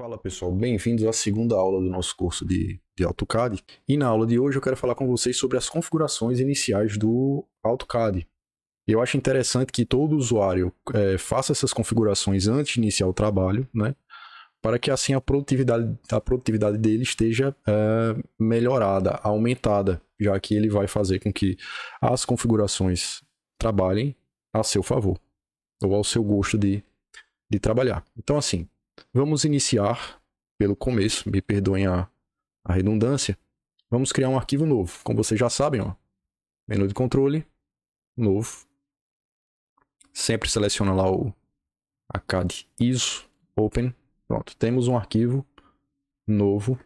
Fala pessoal, bem-vindos à segunda aula do nosso curso de, de, AutoCAD. E na aula de hoje eu quero falar com vocês sobre as configurações iniciais do AutoCAD. Eu acho interessante que todo usuário é, faça essas configurações antes de iniciar o trabalho, né? Para que assim a produtividade, a produtividade dele esteja é, melhorada, aumentada, já que ele vai fazer com que as configurações trabalhem a seu favor ou ao seu gosto de, de trabalhar. Então, assim, Vamos iniciar pelo começo, me perdoem a, a redundância. Vamos criar um arquivo novo. Como vocês já sabem, ó, menu de controle, novo. Sempre seleciona lá o ACAD ISO, Open. Pronto, temos um arquivo novo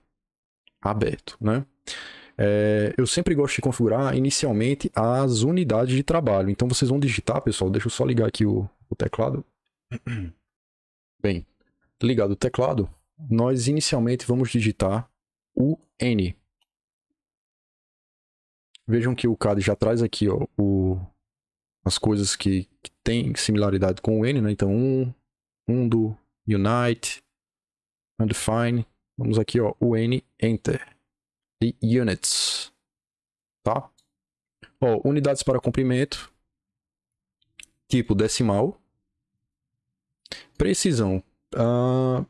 aberto, né? É, eu sempre gosto de configurar inicialmente as unidades de trabalho. Então vocês vão digitar, pessoal. Deixa eu só ligar aqui o, o teclado. Bem, ligado o teclado, nós inicialmente vamos digitar o N. Vejam que o CAD já traz aqui ó, o, as coisas que, que têm similaridade com o N, né? Então, um, undo, unite, undefine. Vamos aqui, ó, o N, enter. E units, tá? Ó, unidades para comprimento, tipo decimal, precisão, Uh,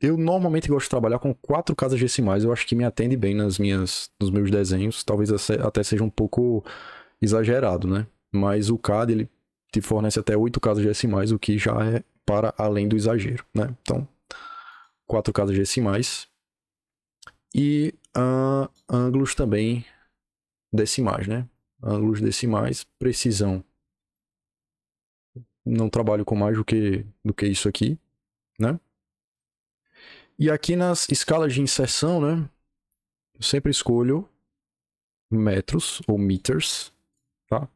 eu normalmente gosto de trabalhar com quatro casas decimais. Eu acho que me atende bem nas minhas, nos meus desenhos. Talvez até seja um pouco exagerado, né? Mas o CAD ele te fornece até oito casas decimais, o que já é para além do exagero, né? Então, quatro casas decimais e uh, ângulos também decimais, né? Ângulos decimais, precisão. Não trabalho com mais do que do que isso aqui né? E aqui nas escalas de inserção, né? Eu sempre escolho metros ou meters, tá?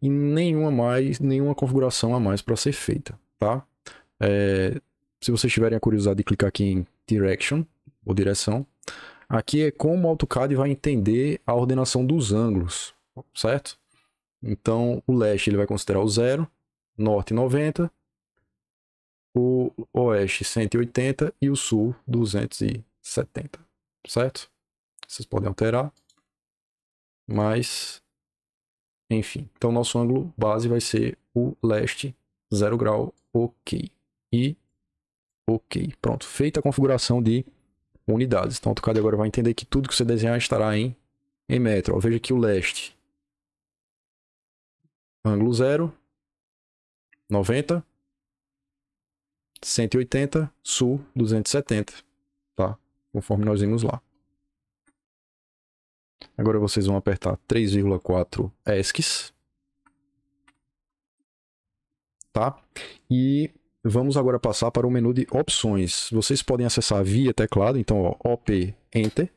E nenhuma mais, nenhuma configuração a mais para ser feita, tá? É, se vocês tiverem a curiosidade de clicar aqui em direction ou direção, aqui é como o AutoCAD vai entender a ordenação dos ângulos, certo? Então, o leste ele vai considerar o zero, norte 90, o oeste 180 e o sul 270, certo? Vocês podem alterar, mas enfim. Então nosso ângulo base vai ser o leste 0 grau, ok. E ok, pronto. Feita a configuração de unidades. Então o AutoCAD agora vai entender que tudo que você desenhar estará em, em metro. Ó, veja aqui o leste. Ângulo 0, 90, 180, sul 270, tá? Conforme nós vimos lá. Agora vocês vão apertar 3,4 ESCs, tá? E vamos agora passar para o menu de opções. Vocês podem acessar via teclado, então ó, OP Enter.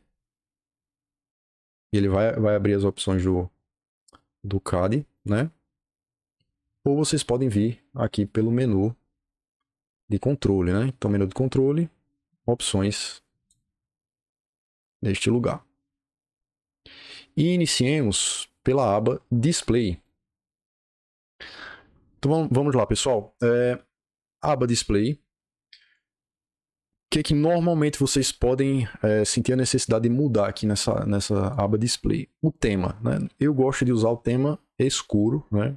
E ele vai, vai abrir as opções do, do CAD, né? Ou vocês podem vir aqui pelo menu de controle, né? Então, menu de controle, opções neste lugar. E iniciemos pela aba Display. Então vamos lá, pessoal. É, aba Display. O que, é que normalmente vocês podem é, sentir a necessidade de mudar aqui nessa, nessa aba Display? O tema. Né? Eu gosto de usar o tema escuro, né?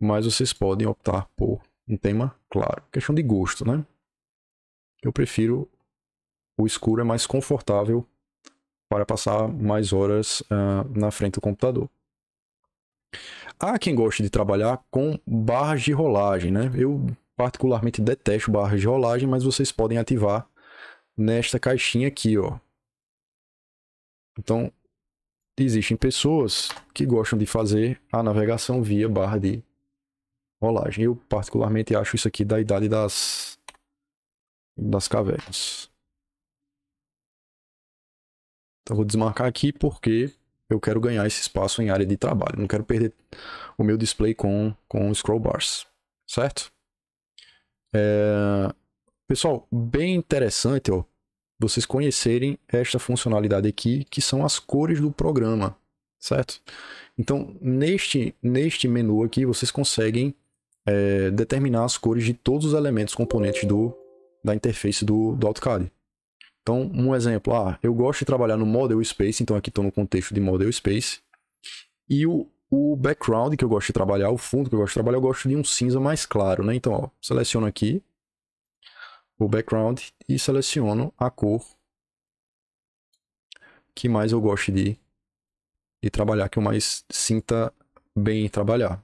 mas vocês podem optar por um tema claro. Questão de gosto, né? Eu prefiro o escuro, é mais confortável para passar mais horas uh, na frente do computador. Há quem goste de trabalhar com barras de rolagem, né? Eu particularmente detesto barras de rolagem, mas vocês podem ativar nesta caixinha aqui, ó. Então, existem pessoas que gostam de fazer a navegação via barra de rolagem. Eu particularmente acho isso aqui da idade das, das cavernas. Então vou desmarcar aqui porque eu quero ganhar esse espaço em área de trabalho. Não quero perder o meu display com, com scroll bars, certo? É... Pessoal, bem interessante ó, vocês conhecerem esta funcionalidade aqui, que são as cores do programa, certo? Então, neste, neste menu aqui, vocês conseguem é, determinar as cores de todos os elementos componentes do, da interface do, do AutoCAD. Então, um exemplo, ah, eu gosto de trabalhar no Model Space, então aqui estou no contexto de Model Space, e o, o background que eu gosto de trabalhar, o fundo que eu gosto de trabalhar, eu gosto de um cinza mais claro, né? Então, ó, seleciono aqui o background e seleciono a cor que mais eu gosto de, de trabalhar, que eu mais sinta bem trabalhar.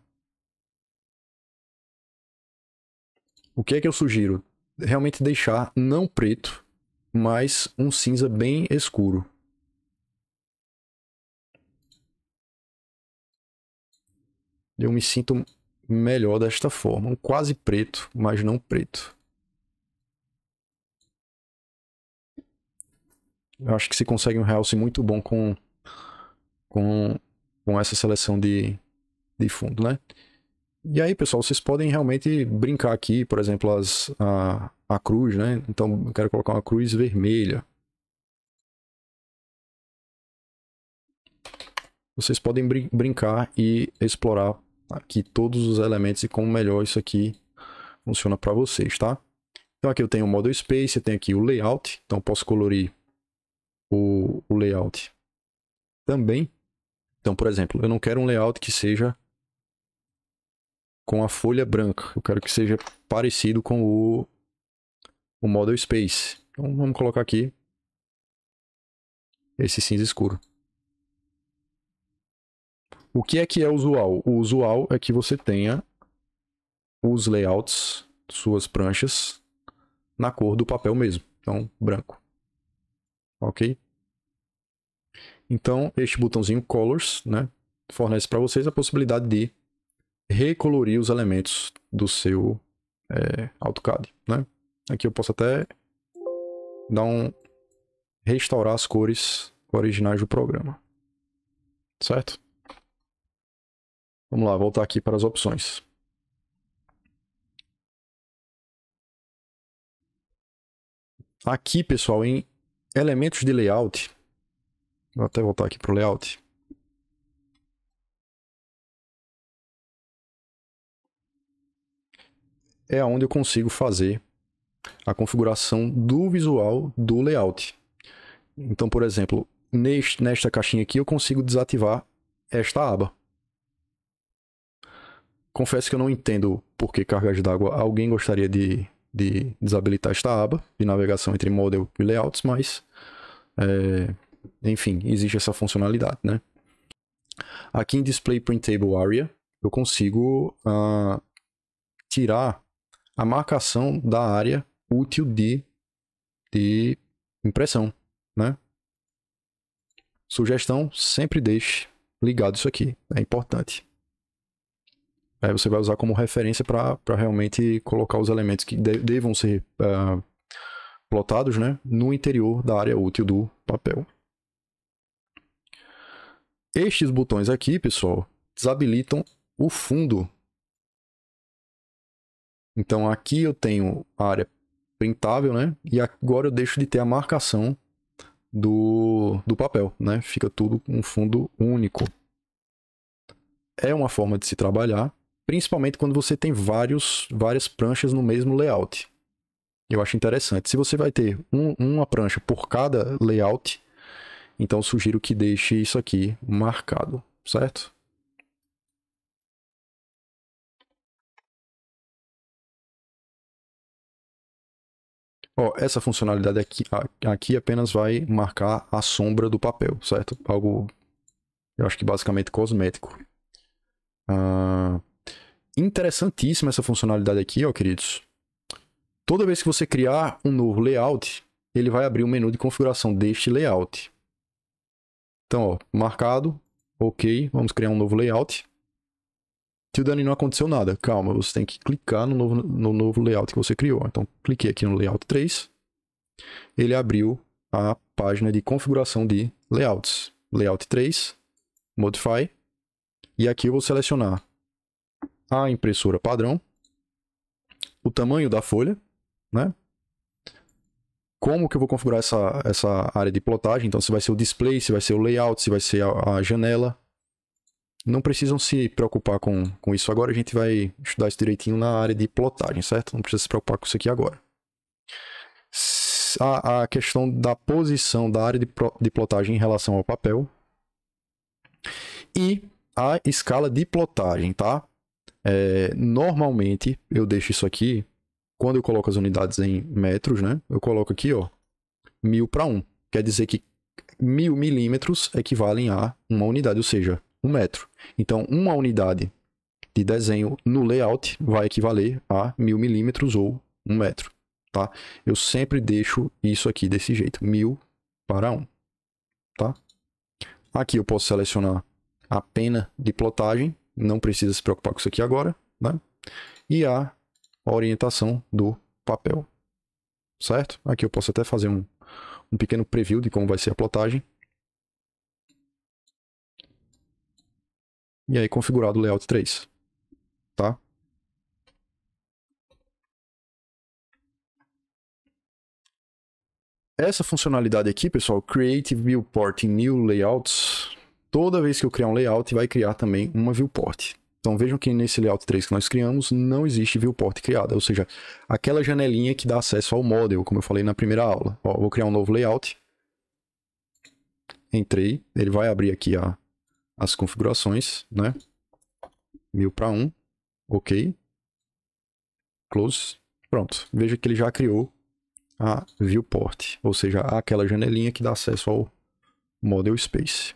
o que é que eu sugiro? Realmente deixar não preto, mas um cinza bem escuro. Eu me sinto melhor desta forma, um quase preto, mas não preto. Eu acho que se consegue um realce muito bom com, com, com essa seleção de, de fundo, né? E aí, pessoal, vocês podem realmente brincar aqui, por exemplo, as, a, a cruz, né? Então, eu quero colocar uma cruz vermelha. Vocês podem brin brincar e explorar aqui todos os elementos e como melhor isso aqui funciona para vocês, tá? Então, aqui eu tenho o Model Space, eu tenho aqui o Layout. Então, posso colorir o, o layout também. Então, por exemplo, eu não quero um layout que seja com a folha branca. Eu quero que seja parecido com o, o Model Space. Então vamos colocar aqui esse cinza escuro. O que é que é usual? O usual é que você tenha os layouts, suas pranchas, na cor do papel mesmo. Então, branco. Ok? Então, este botãozinho Colors né, fornece para vocês a possibilidade de recolorir os elementos do seu é, AutoCAD, né? Aqui eu posso até dar um restaurar as cores originais do programa, certo? Vamos lá, voltar aqui para as opções. Aqui, pessoal, em elementos de layout, vou até voltar aqui para o layout. é onde eu consigo fazer a configuração do visual do layout. Então, por exemplo, neste, nesta caixinha aqui eu consigo desativar esta aba. Confesso que eu não entendo por que cargas d'água alguém gostaria de, de desabilitar esta aba de navegação entre model e layouts, mas é, enfim, existe essa funcionalidade, né? Aqui em Display Printable Area eu consigo uh, tirar a marcação da área útil de, de impressão, né? Sugestão, sempre deixe ligado isso aqui, é importante. Aí você vai usar como referência para realmente colocar os elementos que de, devam ser uh, plotados né, no interior da área útil do papel. Estes botões aqui, pessoal, desabilitam o fundo então aqui eu tenho a área printável, né? E agora eu deixo de ter a marcação do, do papel, né? Fica tudo com um fundo único. É uma forma de se trabalhar, principalmente quando você tem vários, várias pranchas no mesmo layout. Eu acho interessante. Se você vai ter um, uma prancha por cada layout, então sugiro que deixe isso aqui marcado, certo? ó, essa funcionalidade aqui, aqui apenas vai marcar a sombra do papel, certo? Algo, eu acho que basicamente cosmético. Ah, interessantíssima essa funcionalidade aqui, ó, queridos. Toda vez que você criar um novo layout, ele vai abrir o um menu de configuração deste layout. Então, ó, marcado, ok, vamos criar um novo layout. Se o Dani não aconteceu nada, calma, você tem que clicar no novo, no novo layout que você criou. Então, cliquei aqui no layout 3. Ele abriu a página de configuração de layouts. Layout 3, Modify. E aqui eu vou selecionar a impressora padrão, o tamanho da folha, né? Como que eu vou configurar essa, essa área de plotagem? Então, se vai ser o display, se vai ser o layout, se vai ser a, a janela, não precisam se preocupar com, com isso agora, a gente vai estudar isso direitinho na área de plotagem, certo? Não precisa se preocupar com isso aqui agora. A, a questão da posição da área de, de plotagem em relação ao papel e a escala de plotagem, tá? É, normalmente, eu deixo isso aqui, quando eu coloco as unidades em metros, né? Eu coloco aqui, ó, mil para um. Quer dizer que mil milímetros equivalem a uma unidade, ou seja, um metro. Então, uma unidade de desenho no layout vai equivaler a mil milímetros ou um metro, tá? Eu sempre deixo isso aqui desse jeito, mil para um, tá? Aqui eu posso selecionar a pena de plotagem, não precisa se preocupar com isso aqui agora, né? E a orientação do papel, certo? Aqui eu posso até fazer um, um pequeno preview de como vai ser a plotagem. E aí configurado o layout 3. Tá? Essa funcionalidade aqui, pessoal, Create Viewport in New Layouts, toda vez que eu criar um layout, vai criar também uma viewport. Então vejam que nesse layout 3 que nós criamos, não existe viewport criada, ou seja, aquela janelinha que dá acesso ao model, como eu falei na primeira aula. Ó, vou criar um novo layout. Entrei, ele vai abrir aqui a as configurações, né? 1000 para 1, ok. Close, pronto. Veja que ele já criou a viewport, ou seja, aquela janelinha que dá acesso ao model space.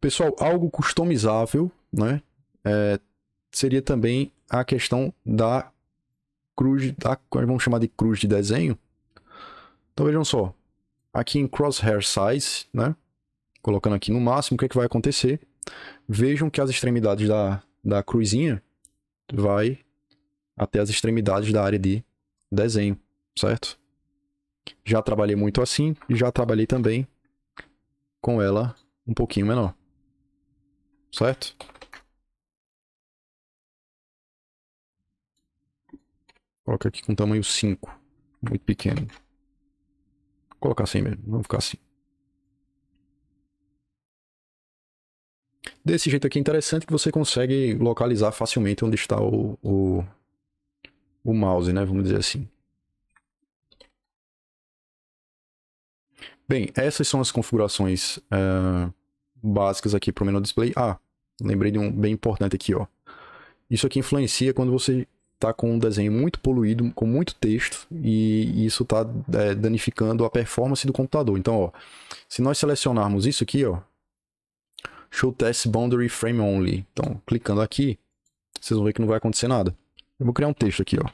Pessoal, algo customizável, né? É, seria também a questão da cruz, da, é vamos chamar de cruz de desenho, então vejam só, aqui em crosshair size, né? Colocando aqui no máximo, o que, é que vai acontecer? Vejam que as extremidades da, da cruzinha vai até as extremidades da área de desenho, certo? Já trabalhei muito assim e já trabalhei também com ela um pouquinho menor, certo? Coloca aqui com tamanho 5, muito pequeno colocar assim mesmo, vamos ficar assim. Desse jeito aqui é interessante que você consegue localizar facilmente onde está o, o, o mouse, né? Vamos dizer assim. Bem, essas são as configurações uh, básicas aqui para o menu display. Ah, lembrei de um bem importante aqui, ó. Isso aqui influencia quando você tá com um desenho muito poluído, com muito texto, e isso tá é, danificando a performance do computador. Então, ó, se nós selecionarmos isso aqui, ó, Show Test Boundary Frame Only. Então, clicando aqui, vocês vão ver que não vai acontecer nada. Eu vou criar um texto aqui, ó.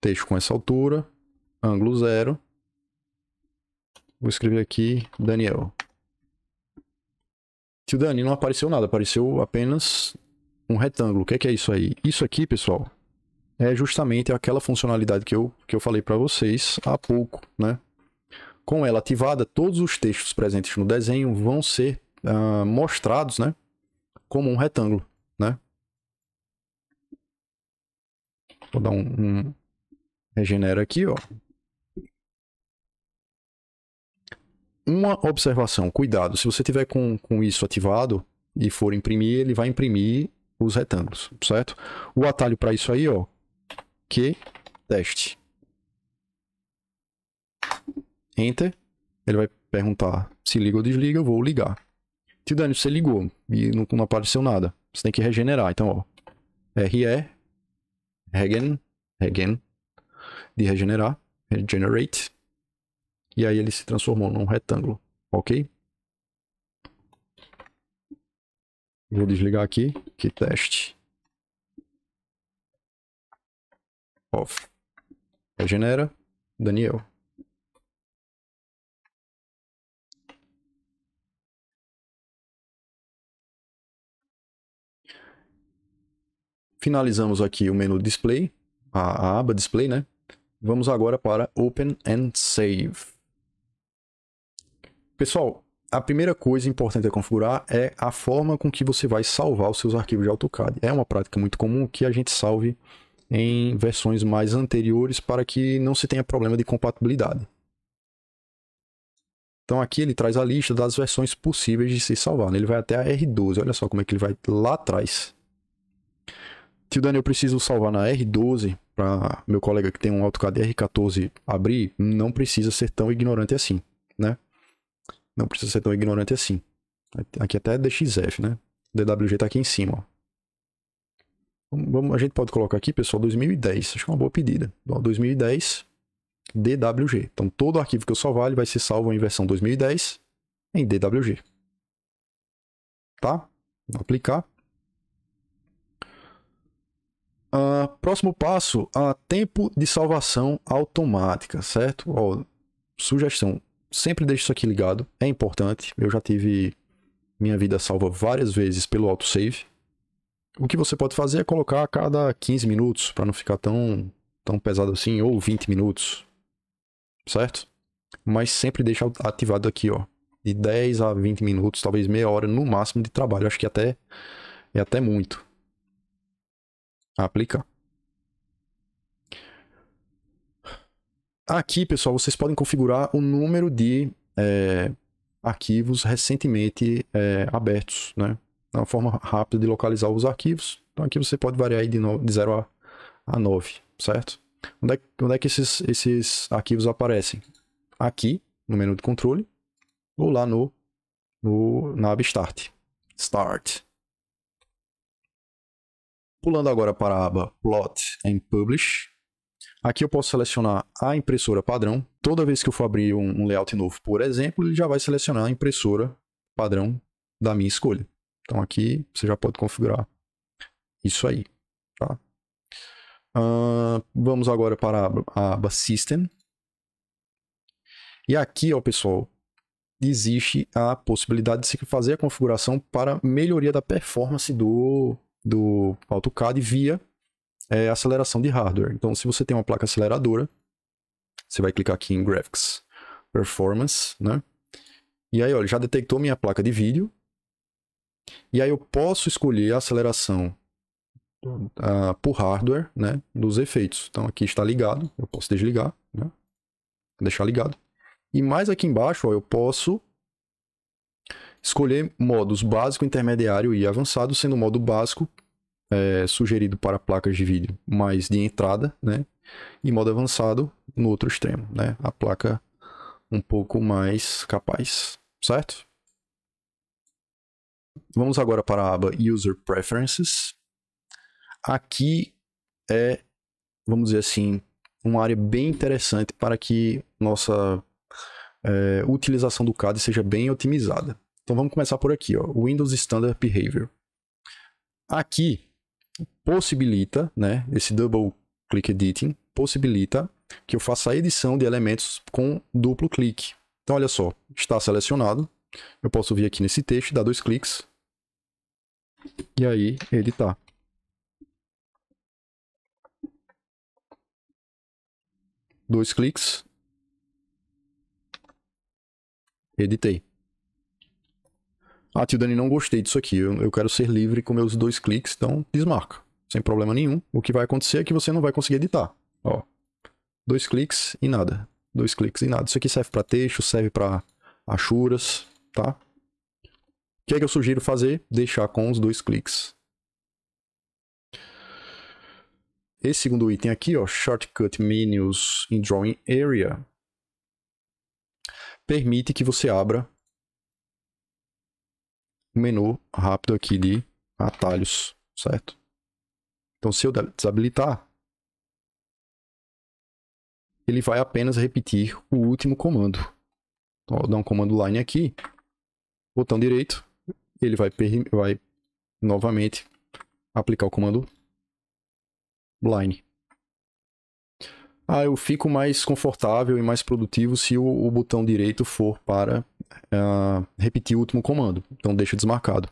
Texto com essa altura, ângulo zero. Vou escrever aqui, Daniel. Tio Dani, não apareceu nada, apareceu apenas um retângulo. O que é, que é isso aí? Isso aqui, pessoal, é justamente aquela funcionalidade que eu, que eu falei para vocês há pouco, né? Com ela ativada, todos os textos presentes no desenho vão ser uh, mostrados, né? Como um retângulo, né? Vou dar um, um regenera aqui, ó. Uma observação, cuidado. Se você tiver com, com isso ativado e for imprimir, ele vai imprimir os retângulos, certo? O atalho para isso aí, ó, que teste. Enter. Ele vai perguntar se liga ou desliga, eu vou ligar. Te Dani, você ligou e não, não, apareceu nada. Você tem que regenerar. Então, ó, RE, regen, regen, de regenerar, regenerate. E aí ele se transformou num retângulo, ok? Vou desligar aqui. Que teste. Off. Regenera. Daniel. Finalizamos aqui o menu Display, a, a aba Display, né? Vamos agora para Open and Save. Pessoal, a primeira coisa importante a configurar é a forma com que você vai salvar os seus arquivos de AutoCAD. É uma prática muito comum que a gente salve em versões mais anteriores para que não se tenha problema de compatibilidade. Então aqui ele traz a lista das versões possíveis de se salvar. Né? Ele vai até a R12, olha só como é que ele vai lá atrás. Tio Daniel, eu preciso salvar na R12 para meu colega que tem um AutoCAD R14 abrir. Não precisa ser tão ignorante assim, né? Não precisa ser tão ignorante assim. Aqui até DXF, né? DWG tá aqui em cima, ó. Vamos, a gente pode colocar aqui, pessoal, 2010. Acho que é uma boa pedida. 2010 DWG. Então, todo arquivo que eu salvar ele vai ser salvo em versão 2010 em DWG. Tá? Vou aplicar. Ah, próximo passo, a tempo de salvação automática, certo? sugestão, sempre deixe isso aqui ligado, é importante. Eu já tive minha vida salva várias vezes pelo autosave. O que você pode fazer é colocar a cada 15 minutos, para não ficar tão, tão pesado assim, ou 20 minutos, certo? Mas sempre deixa ativado aqui, ó, de 10 a 20 minutos, talvez meia hora no máximo de trabalho. Acho que até é até muito. Aplicar. Aqui, pessoal, vocês podem configurar o número de é, arquivos recentemente é, abertos, né? É uma forma rápida de localizar os arquivos. Então aqui você pode variar de, de 0 a, a 9, certo? Onde é, onde é que esses, esses arquivos aparecem? Aqui, no menu de controle, ou lá no, no na aba Start. Start. Pulando agora para a aba Plot and Publish. Aqui eu posso selecionar a impressora padrão. Toda vez que eu for abrir um layout novo, por exemplo, ele já vai selecionar a impressora padrão da minha escolha. Então aqui você já pode configurar isso aí. Tá? Uh, vamos agora para a aba System. E aqui, ó, pessoal, existe a possibilidade de se fazer a configuração para melhoria da performance do, do AutoCAD via é aceleração de hardware. Então, se você tem uma placa aceleradora, você vai clicar aqui em Graphics Performance, né? E aí, olha, já detectou minha placa de vídeo. E aí eu posso escolher a aceleração uh, por hardware, né, dos efeitos. Então aqui está ligado, eu posso desligar, né? Deixar ligado. E mais aqui embaixo, ó, eu posso escolher modos básico, intermediário e avançado, sendo o modo básico é, sugerido para placas de vídeo mais de entrada, né? E modo avançado no outro extremo, né? A placa um pouco mais capaz, certo? Vamos agora para a aba User Preferences. Aqui é, vamos dizer assim, uma área bem interessante para que nossa é, utilização do CAD seja bem otimizada. Então vamos começar por aqui, ó, Windows Standard Behavior. Aqui possibilita, né, esse double click editing possibilita que eu faça a edição de elementos com duplo clique. Então olha só, está selecionado, eu posso vir aqui nesse texto, dar dois cliques e aí editar. Tá. Dois cliques. Editei. Ah, tio Dani, não gostei disso aqui. Eu, eu quero ser livre com meus dois cliques, então desmarca. Sem problema nenhum. O que vai acontecer é que você não vai conseguir editar. Ó, dois cliques e nada. Dois cliques e nada. Isso aqui serve para texto, serve para achuras, tá? O que é que eu sugiro fazer? Deixar com os dois cliques. Esse segundo item aqui, ó, Shortcut Menus in Drawing Area, permite que você abra menu rápido aqui de atalhos, certo? Então, se eu desabilitar, ele vai apenas repetir o último comando. Então, eu dar um comando line aqui, botão direito, ele vai, vai novamente aplicar o comando line ah, eu fico mais confortável e mais produtivo se o, o botão direito for para uh, repetir o último comando. Então deixa desmarcado.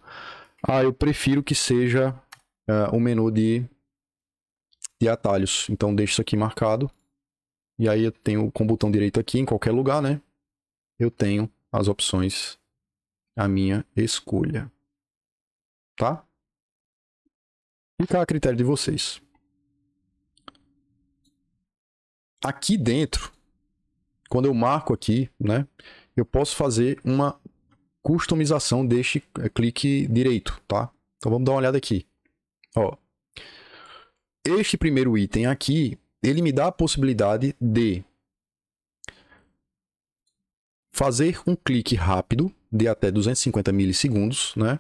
Ah, eu prefiro que seja ah, o uh, um menu de, de atalhos. Então deixa isso aqui marcado. E aí eu tenho com o botão direito aqui, em qualquer lugar, né? Eu tenho as opções à minha escolha. Tá? Fica tá a critério de vocês. aqui dentro, quando eu marco aqui, né, eu posso fazer uma customização deste eh, clique direito, tá? Então vamos dar uma olhada aqui. Ó, este primeiro item aqui, ele me dá a possibilidade de fazer um clique rápido de até 250 milissegundos, né?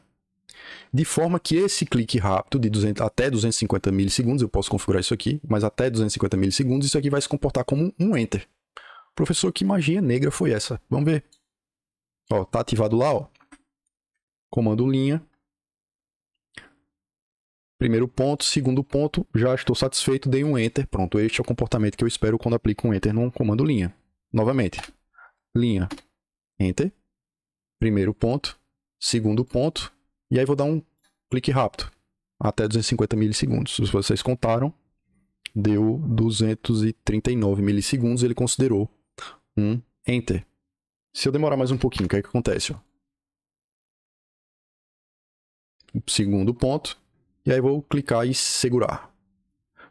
De forma que esse clique rápido de 200, até 250 milissegundos, eu posso configurar isso aqui, mas até 250 milissegundos, isso aqui vai se comportar como um Enter. Professor, que magia negra foi essa? Vamos ver. Ó, tá ativado lá, ó. Comando linha. Primeiro ponto, segundo ponto, já estou satisfeito, dei um Enter. Pronto, este é o comportamento que eu espero quando aplico um Enter num comando linha. Novamente, linha, Enter. Primeiro ponto, segundo ponto, e aí vou dar um clique rápido, até 250 milissegundos. Se vocês contaram, deu 239 milissegundos, ele considerou um Enter. Se eu demorar mais um pouquinho, o que é que acontece? Ó? Segundo ponto, e aí vou clicar e segurar.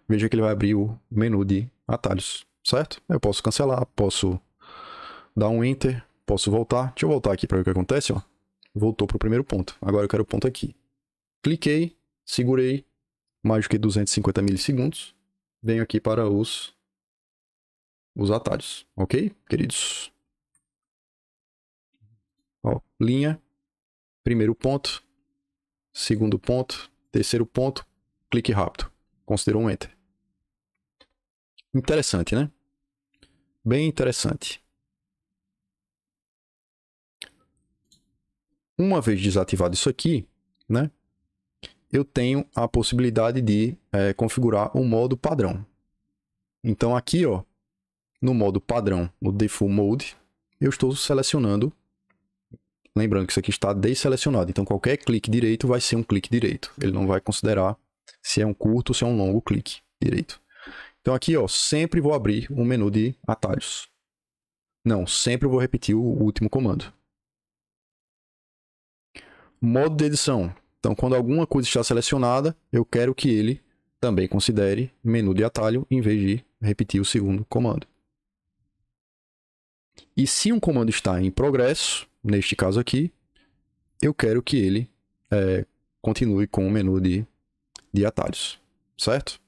Veja que ele vai abrir o menu de atalhos, certo? Eu posso cancelar, posso dar um Enter, posso voltar. Deixa eu voltar aqui para ver o que acontece, ó voltou para o primeiro ponto. Agora eu quero o ponto aqui. Cliquei, segurei, mais do que 250 milissegundos. Venho aqui para os, os atalhos, ok, queridos? Ó, linha, primeiro ponto, segundo ponto, terceiro ponto, clique rápido. Considerou um enter. Interessante, né? Bem interessante. Uma vez desativado isso aqui, né? Eu tenho a possibilidade de é, configurar o modo padrão. Então aqui, ó, no modo padrão, no Default Mode, eu estou selecionando Lembrando que isso aqui está desselecionado, então qualquer clique direito vai ser um clique direito. Ele não vai considerar se é um curto ou se é um longo clique direito. Então aqui, ó, sempre vou abrir o um menu de atalhos. Não, sempre vou repetir o último comando. Modo de edição. Então, quando alguma coisa está selecionada, eu quero que ele também considere menu de atalho em vez de repetir o segundo comando. E se um comando está em progresso, neste caso aqui, eu quero que ele é, continue com o menu de, de atalhos, certo?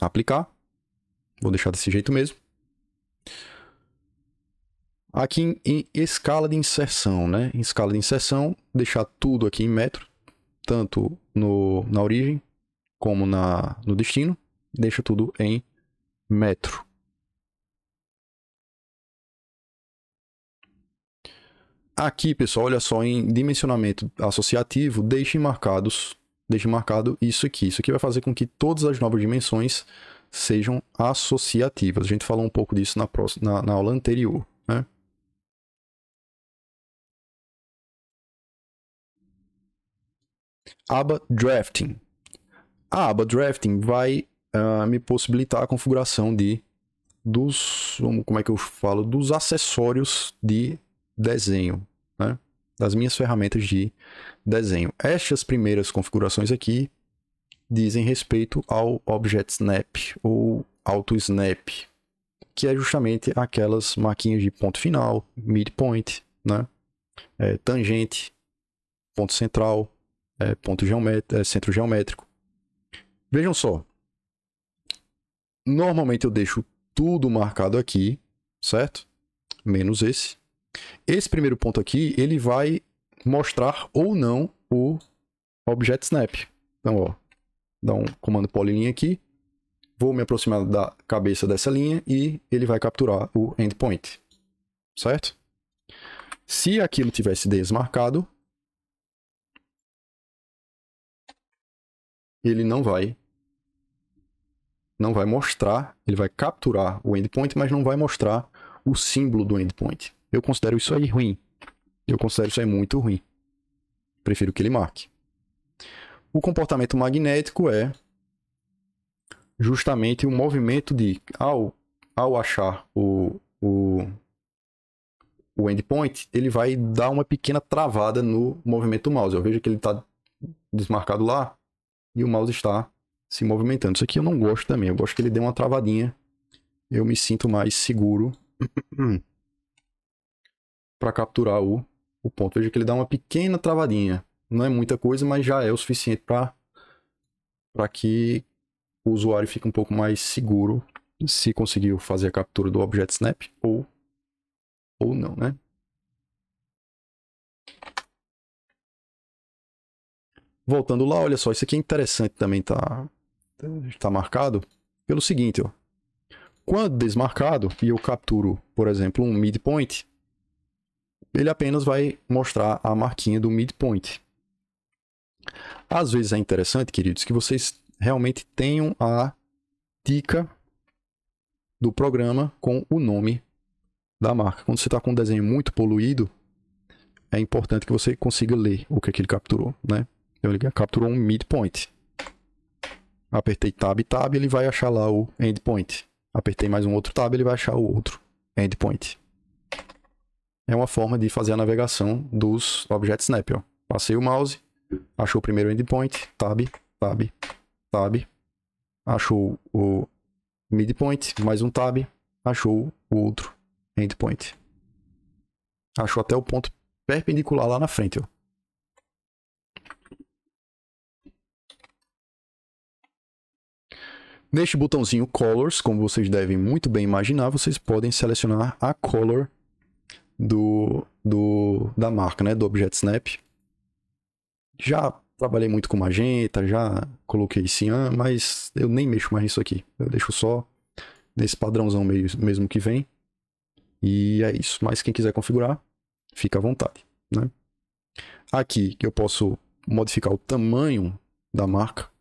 Aplicar. Vou deixar desse jeito mesmo. Aqui em, em escala de inserção, né? Em escala de inserção, deixar tudo aqui em metro, tanto no, na origem como na, no destino. Deixa tudo em metro. Aqui, pessoal, olha só, em dimensionamento associativo, deixe marcados, deixe marcado isso aqui. Isso aqui vai fazer com que todas as novas dimensões sejam associativas. A gente falou um pouco disso na, próxima, na, na aula anterior, né? aba Drafting. A aba Drafting vai uh, me possibilitar a configuração de dos, como é que eu falo, dos acessórios de desenho, né? das minhas ferramentas de desenho. Estas primeiras configurações aqui dizem respeito ao Object Snap ou Auto Snap, que é justamente aquelas maquinhas de ponto final, midpoint, né? É, tangente, ponto central, é, ponto geométrico, é, centro geométrico. Vejam só. Normalmente eu deixo tudo marcado aqui, certo? Menos esse. Esse primeiro ponto aqui, ele vai mostrar ou não o objeto snap. Então, ó, dá um comando polilinha aqui. Vou me aproximar da cabeça dessa linha e ele vai capturar o endpoint. Certo? Se aquilo tivesse desmarcado, ele não vai não vai mostrar, ele vai capturar o endpoint, mas não vai mostrar o símbolo do endpoint. Eu considero isso aí ruim. Eu considero isso aí muito ruim. Prefiro que ele marque. O comportamento magnético é justamente o movimento de ao, ao achar o, o, o endpoint, ele vai dar uma pequena travada no movimento do mouse. Eu vejo que ele está desmarcado lá, e o mouse está se movimentando. Isso aqui eu não gosto também, eu gosto que ele dê uma travadinha. Eu me sinto mais seguro para capturar o, o ponto. Veja que ele dá uma pequena travadinha. Não é muita coisa, mas já é o suficiente para que o usuário fique um pouco mais seguro se conseguiu fazer a captura do objeto snap ou, ou não, né? Voltando lá, olha só, isso aqui é interessante também, tá, tá marcado pelo seguinte, ó. Quando desmarcado e eu capturo, por exemplo, um midpoint, ele apenas vai mostrar a marquinha do midpoint. Às vezes é interessante, queridos, que vocês realmente tenham a dica do programa com o nome da marca. Quando você está com um desenho muito poluído, é importante que você consiga ler o que, é que ele capturou, né? Eu liguei, capturou um midpoint. Apertei tab, tab, ele vai achar lá o endpoint. Apertei mais um outro tab, ele vai achar o outro endpoint. É uma forma de fazer a navegação dos objetos snap, ó. Passei o mouse, achou o primeiro endpoint, tab, tab, tab. Achou o midpoint, mais um tab, achou o outro endpoint. Achou até o ponto perpendicular lá na frente, ó. Neste botãozinho Colors, como vocês devem muito bem imaginar, vocês podem selecionar a color do, do da marca, né, do Object Snap. Já trabalhei muito com magenta, já coloquei cian, mas eu nem mexo mais nisso aqui. Eu deixo só nesse padrãozão mesmo que vem. E é isso. Mas quem quiser configurar, fica à vontade. Né? Aqui eu posso modificar o tamanho da marca.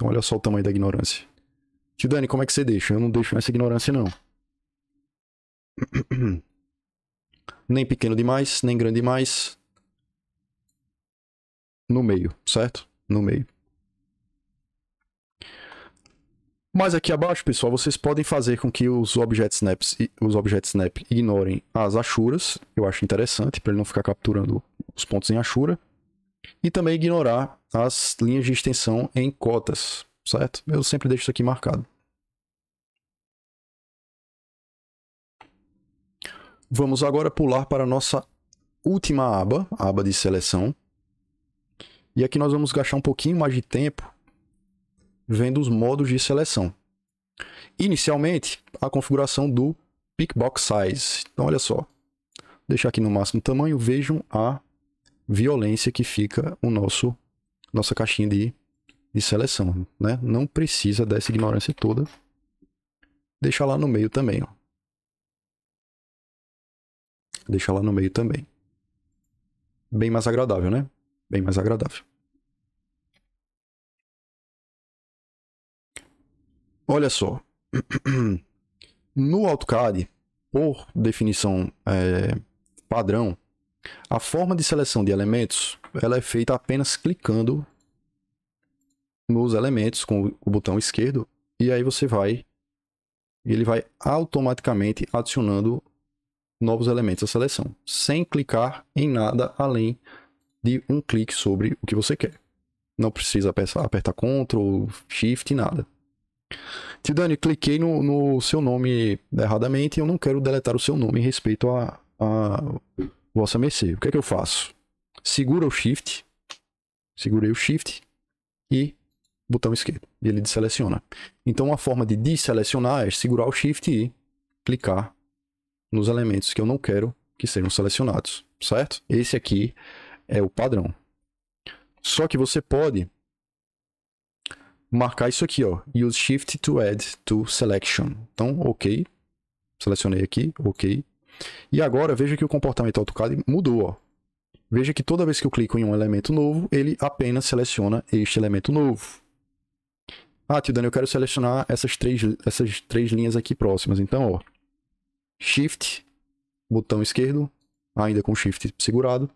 Então olha só o tamanho da ignorância. Tio Dani, como é que você deixa? Eu não deixo essa ignorância, não. nem pequeno demais, nem grande demais. No meio, certo? No meio. Mas aqui abaixo, pessoal, vocês podem fazer com que os objetos snaps, os objetos snap ignorem as achuras. Eu acho interessante para ele não ficar capturando os pontos em achura. E também ignorar as linhas de extensão em cotas, certo? Eu sempre deixo isso aqui marcado. Vamos agora pular para a nossa última aba, a aba de seleção. E aqui nós vamos gastar um pouquinho mais de tempo vendo os modos de seleção. Inicialmente, a configuração do Pickbox Size. Então, olha só. Vou deixar aqui no máximo tamanho, vejam a violência que fica o nosso nossa caixinha de, de seleção, né? Não precisa dessa ignorância toda. Deixa lá no meio também, ó. Deixa lá no meio também. Bem mais agradável, né? Bem mais agradável. Olha só. No AutoCAD, por definição é, padrão, a forma de seleção de elementos ela é feita apenas clicando nos elementos com o botão esquerdo e aí você vai ele vai automaticamente adicionando novos elementos à seleção, sem clicar em nada além de um clique sobre o que você quer. Não precisa apertar Ctrl, Shift, nada. Tio Dani, cliquei no, no, seu nome erradamente e eu não quero deletar o seu nome em respeito a, a Vossa Mercê. O que é que eu faço? Segura o Shift. Segurei o Shift e botão esquerdo. E ele deseleciona. Então, uma forma de deselecionar é segurar o Shift e clicar nos elementos que eu não quero que sejam selecionados, certo? Esse aqui é o padrão. Só que você pode marcar isso aqui, ó. Use Shift to add to selection. Então, OK. Selecionei aqui, OK. E agora veja que o comportamento AutoCAD mudou. Ó. Veja que toda vez que eu clico em um elemento novo, ele apenas seleciona este elemento novo. Ah, tio Dani, eu quero selecionar essas três, essas três linhas aqui próximas. Então, ó, Shift, botão esquerdo, ainda com Shift segurado.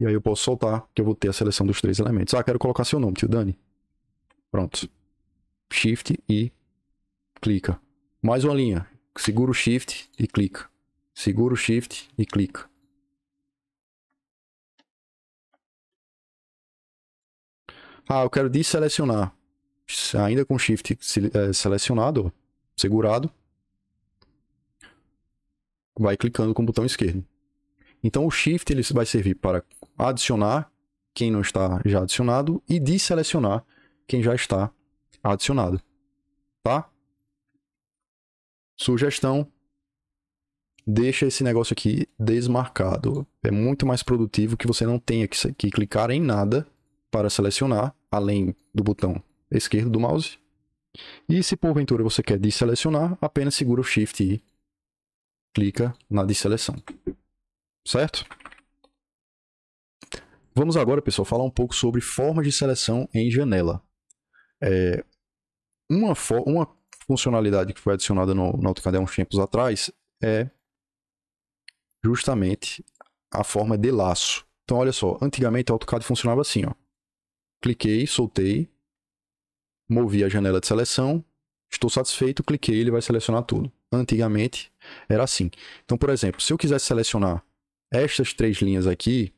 E aí eu posso soltar, que eu vou ter a seleção dos três elementos. Ah, quero colocar seu nome, tio Dani. Pronto. Shift e clica. Mais uma linha segura o shift e clica. Segura o shift e clica. Ah, eu quero deselecionar. Ainda com shift eh, selecionado, segurado. Vai clicando com o botão esquerdo. Então o shift ele vai servir para adicionar quem não está já adicionado e deselecionar quem já está adicionado. Tá? Sugestão: deixa esse negócio aqui desmarcado. É muito mais produtivo que você não tenha que, que clicar em nada para selecionar, além do botão esquerdo do mouse. E se porventura você quer desselecionar, apenas segura o Shift e clica na desseleção. Certo? Vamos agora, pessoal, falar um pouco sobre formas de seleção em janela. É, uma, for uma funcionalidade que foi adicionada no, no AutoCAD há uns tempos atrás é justamente a forma de laço. Então, olha só, antigamente o AutoCAD funcionava assim, ó. Cliquei, soltei, movi a janela de seleção, estou satisfeito, cliquei, ele vai selecionar tudo. Antigamente era assim. Então, por exemplo, se eu quisesse selecionar estas três linhas aqui,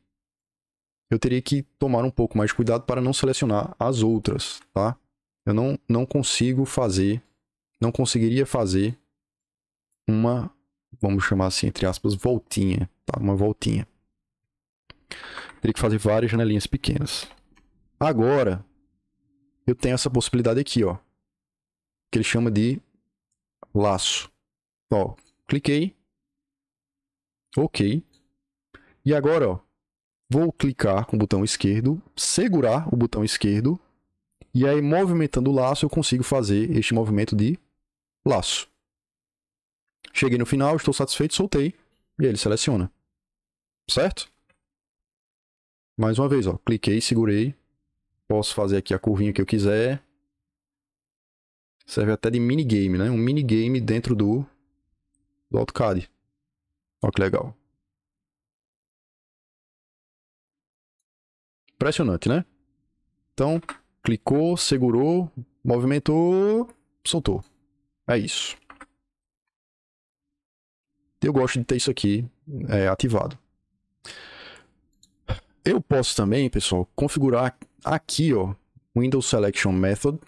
eu teria que tomar um pouco mais de cuidado para não selecionar as outras, tá? Eu não, não consigo fazer não conseguiria fazer uma, vamos chamar assim, entre aspas, voltinha, tá? Uma voltinha. Teria que fazer várias janelinhas pequenas. Agora, eu tenho essa possibilidade aqui, ó. Que ele chama de laço. Ó, cliquei. Ok. E agora, ó, vou clicar com o botão esquerdo, segurar o botão esquerdo, e aí movimentando o laço eu consigo fazer este movimento de laço. Cheguei no final, estou satisfeito, soltei. E ele seleciona. Certo? Mais uma vez, ó, cliquei, segurei. Posso fazer aqui a curvinha que eu quiser. Serve até de minigame, né? Um minigame dentro do, do AutoCAD. Olha que legal. Impressionante, né? Então, clicou, segurou, movimentou, soltou. É isso. Eu gosto de ter isso aqui é, ativado. Eu posso também, pessoal, configurar aqui, ó, Window Selection Method.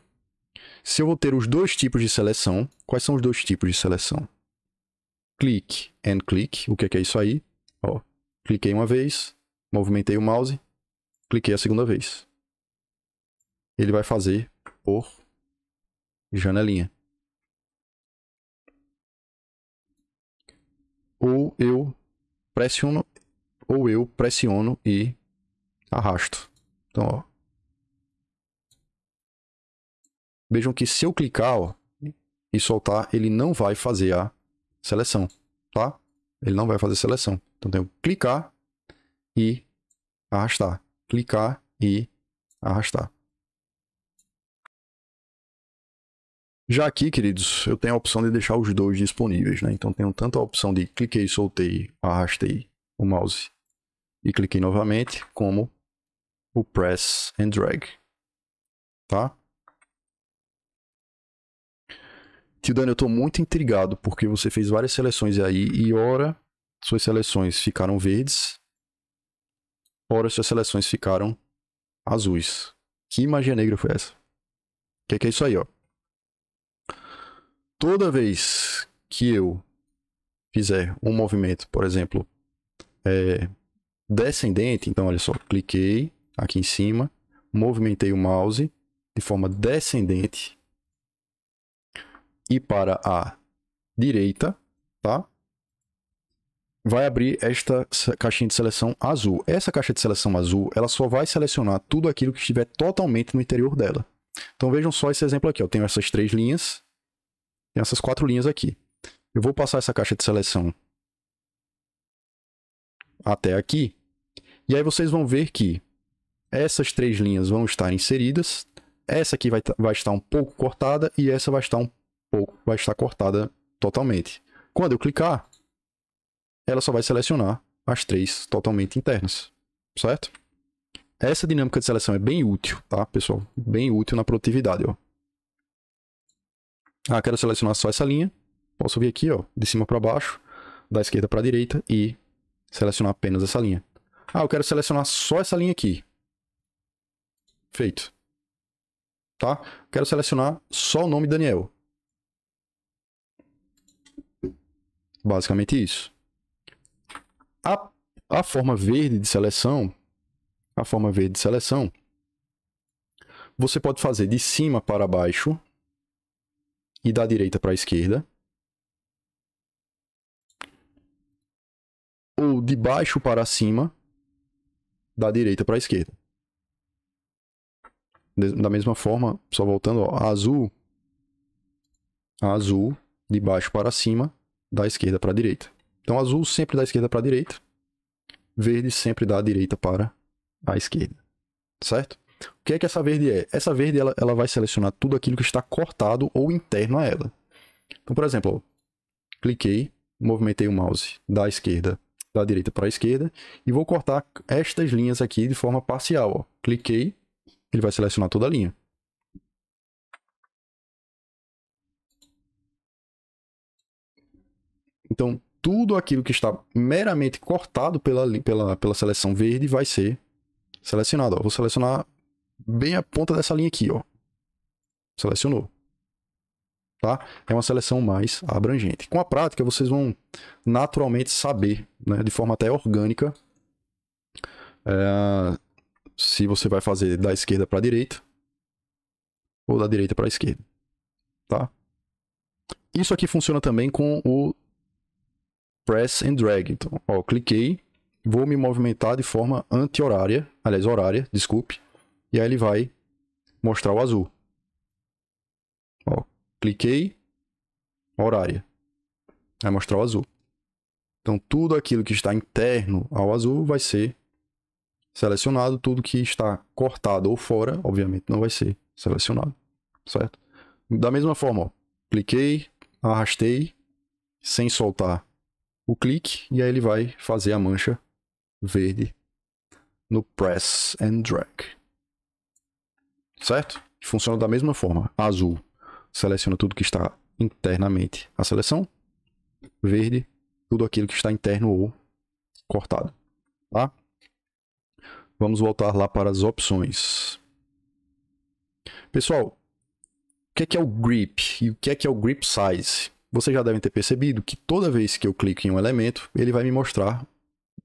Se eu vou ter os dois tipos de seleção, quais são os dois tipos de seleção? Click and click, o que é, que é isso aí? Ó, cliquei uma vez, movimentei o mouse, cliquei a segunda vez. Ele vai fazer por janelinha. ou eu pressiono ou eu pressiono e arrasto. Então, ó. Vejam que se eu clicar, ó, e soltar, ele não vai fazer a seleção, tá? Ele não vai fazer seleção. Então, tenho que clicar e arrastar. Clicar e arrastar. Já aqui, queridos, eu tenho a opção de deixar os dois disponíveis, né? Então tenho tanto a opção de cliquei, soltei, arrastei o mouse e cliquei novamente, como o press and drag, tá? Tio Dani, eu estou muito intrigado porque você fez várias seleções aí e ora suas seleções ficaram verdes, ora suas seleções ficaram azuis. Que magia negra foi essa? O que, que é isso aí, ó? toda vez que eu fizer um movimento, por exemplo, é, descendente, então olha só, cliquei aqui em cima, movimentei o mouse de forma descendente e para a direita, tá? Vai abrir esta caixinha de seleção azul. Essa caixa de seleção azul, ela só vai selecionar tudo aquilo que estiver totalmente no interior dela. Então vejam só esse exemplo aqui, eu tenho essas três linhas, tem essas quatro linhas aqui. Eu vou passar essa caixa de seleção até aqui. E aí vocês vão ver que essas três linhas vão estar inseridas. Essa aqui vai, vai estar um pouco cortada e essa vai estar um pouco, vai estar cortada totalmente. Quando eu clicar, ela só vai selecionar as três totalmente internas, certo? Essa dinâmica de seleção é bem útil, tá, pessoal? Bem útil na produtividade, ó. Ah, quero selecionar só essa linha. Posso vir aqui, ó, de cima para baixo, da esquerda para a direita e selecionar apenas essa linha. Ah, eu quero selecionar só essa linha aqui. Feito. Tá? Quero selecionar só o nome Daniel. Basicamente isso. A, a forma verde de seleção, a forma verde de seleção, você pode fazer de cima para baixo e da direita para a esquerda. Ou de baixo para cima, da direita para a esquerda. Da mesma forma, só voltando, ó, azul, azul, de baixo para cima, da esquerda para a direita. Então, azul sempre da esquerda para a direita, verde sempre da direita para a esquerda, certo? O que é que essa verde é? Essa verde ela, ela vai selecionar tudo aquilo que está cortado ou interno a ela. Então, por exemplo, cliquei, movimentei o mouse da esquerda, da direita para a esquerda, e vou cortar estas linhas aqui de forma parcial. Ó. Cliquei, ele vai selecionar toda a linha. Então, tudo aquilo que está meramente cortado pela, pela, pela seleção verde vai ser selecionado. Ó. Vou selecionar bem a ponta dessa linha aqui, ó. Selecionou. Tá? É uma seleção mais abrangente. Com a prática, vocês vão naturalmente saber, né, de forma até orgânica, é, se você vai fazer da esquerda para a direita ou da direita para a esquerda. Tá? Isso aqui funciona também com o press and drag. Então, ó, cliquei, vou me movimentar de forma anti-horária, aliás, horária, desculpe. E aí ele vai mostrar o azul. Ó, cliquei, horária. Vai mostrar o azul. Então tudo aquilo que está interno ao azul vai ser selecionado, tudo que está cortado ou fora, obviamente não vai ser selecionado, certo? Da mesma forma, ó, cliquei, arrastei, sem soltar o clique, e aí ele vai fazer a mancha verde no press and drag certo? Funciona da mesma forma. Azul seleciona tudo que está internamente a seleção. Verde, tudo aquilo que está interno ou cortado, tá? Vamos voltar lá para as opções. Pessoal, o que é, que é o grip e o que é, que é o grip size? Vocês já devem ter percebido que toda vez que eu clico em um elemento, ele vai me mostrar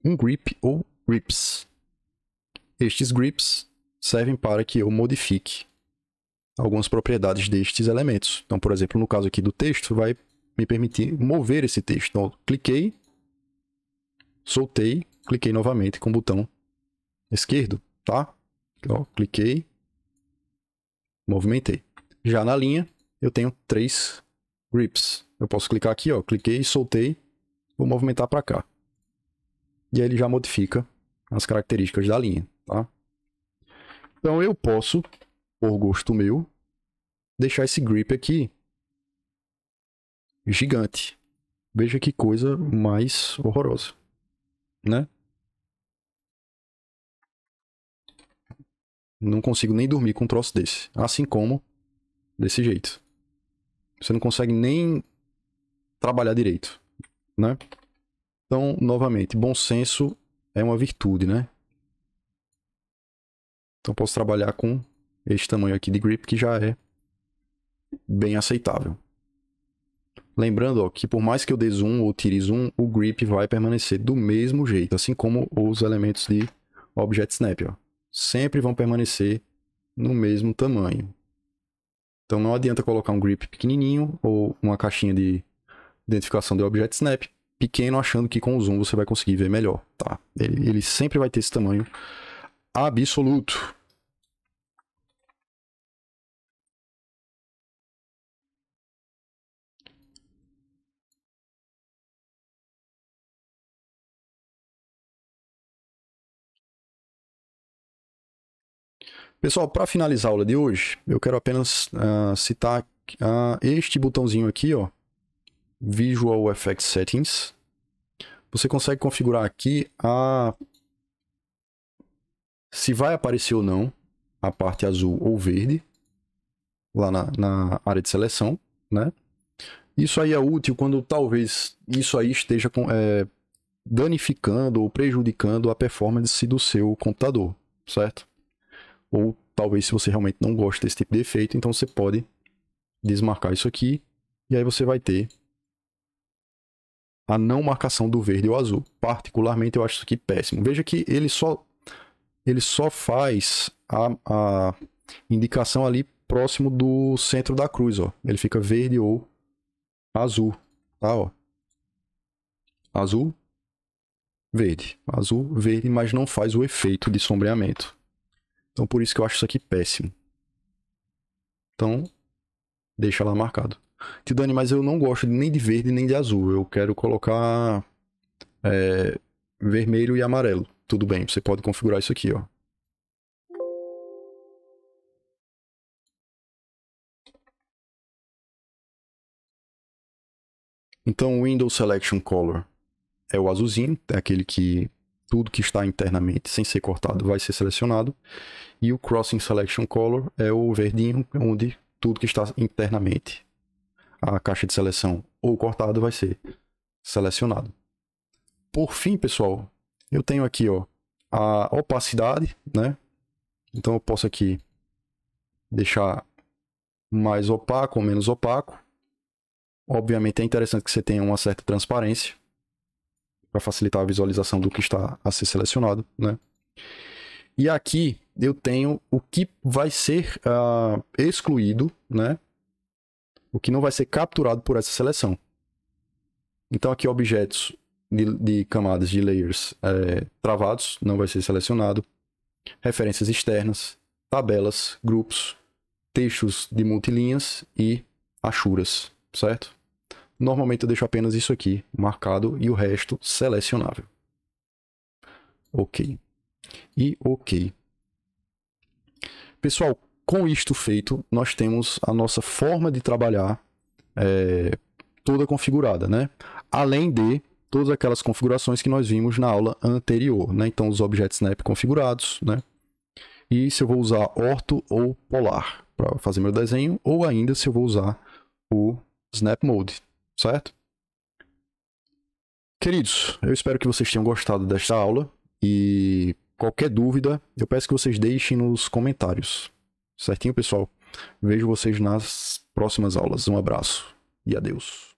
um grip ou grips. Estes grips servem para que eu modifique algumas propriedades destes elementos. Então, por exemplo, no caso aqui do texto, vai me permitir mover esse texto. Então, cliquei, soltei, cliquei novamente com o botão esquerdo, tá? Então, cliquei, movimentei. Já na linha, eu tenho três grips. Eu posso clicar aqui, ó, cliquei, soltei, vou movimentar para cá. E aí ele já modifica as características da linha, tá? Então eu posso, por gosto meu, deixar esse grip aqui gigante. Veja que coisa mais horrorosa, né? Não consigo nem dormir com um troço desse. Assim como desse jeito. Você não consegue nem trabalhar direito, né? Então, novamente, bom senso é uma virtude, né? Então posso trabalhar com este tamanho aqui de grip que já é bem aceitável. Lembrando ó, que por mais que eu dê zoom ou tire zoom, o grip vai permanecer do mesmo jeito, assim como os elementos de Object Snap. Ó. Sempre vão permanecer no mesmo tamanho. Então não adianta colocar um grip pequenininho ou uma caixinha de identificação de Object Snap pequeno achando que com o zoom você vai conseguir ver melhor. Tá? Ele, ele sempre vai ter esse tamanho absoluto. Pessoal, para finalizar a aula de hoje, eu quero apenas uh, citar uh, este botãozinho aqui, ó, Visual Effects Settings. Você consegue configurar aqui a se vai aparecer ou não a parte azul ou verde lá na, na área de seleção, né? Isso aí é útil quando talvez isso aí esteja com, é, danificando ou prejudicando a performance do seu computador, certo? Ou talvez se você realmente não gosta desse tipo de efeito, então você pode desmarcar isso aqui e aí você vai ter a não marcação do verde ou azul. Particularmente eu acho isso aqui péssimo. Veja que ele só ele só faz a, a indicação ali próximo do centro da cruz, ó. Ele fica verde ou azul, tá, ó. Azul, verde. Azul, verde, mas não faz o efeito de sombreamento. Então, por isso que eu acho isso aqui péssimo. Então, deixa lá marcado. Tidani, mas eu não gosto nem de verde nem de azul. Eu quero colocar... É, vermelho e amarelo. Tudo bem, você pode configurar isso aqui, ó. Então, Window Selection Color é o azulzinho, é aquele que tudo que está internamente, sem ser cortado, vai ser selecionado. E o Crossing Selection Color é o verdinho, onde tudo que está internamente, a caixa de seleção ou cortado, vai ser selecionado. Por fim, pessoal, eu tenho aqui ó, a opacidade, né? Então eu posso aqui deixar mais opaco ou menos opaco. Obviamente é interessante que você tenha uma certa transparência para facilitar a visualização do que está a ser selecionado, né? E aqui eu tenho o que vai ser uh, excluído, né? O que não vai ser capturado por essa seleção. Então aqui objetos de, de camadas, de layers é, travados, não vai ser selecionado. Referências externas, tabelas, grupos, textos de multilinhas e achuras, certo? Normalmente eu deixo apenas isso aqui marcado e o resto selecionável. Ok. E ok. Pessoal, com isto feito, nós temos a nossa forma de trabalhar é, toda configurada, né? Além de todas aquelas configurações que nós vimos na aula anterior, né? Então, os objetos snap configurados, né? E se eu vou usar orto ou polar para fazer meu desenho, ou ainda se eu vou usar o snap mode, certo? Queridos, eu espero que vocês tenham gostado desta aula e qualquer dúvida, eu peço que vocês deixem nos comentários. Certinho, pessoal? Vejo vocês nas próximas aulas. Um abraço e adeus.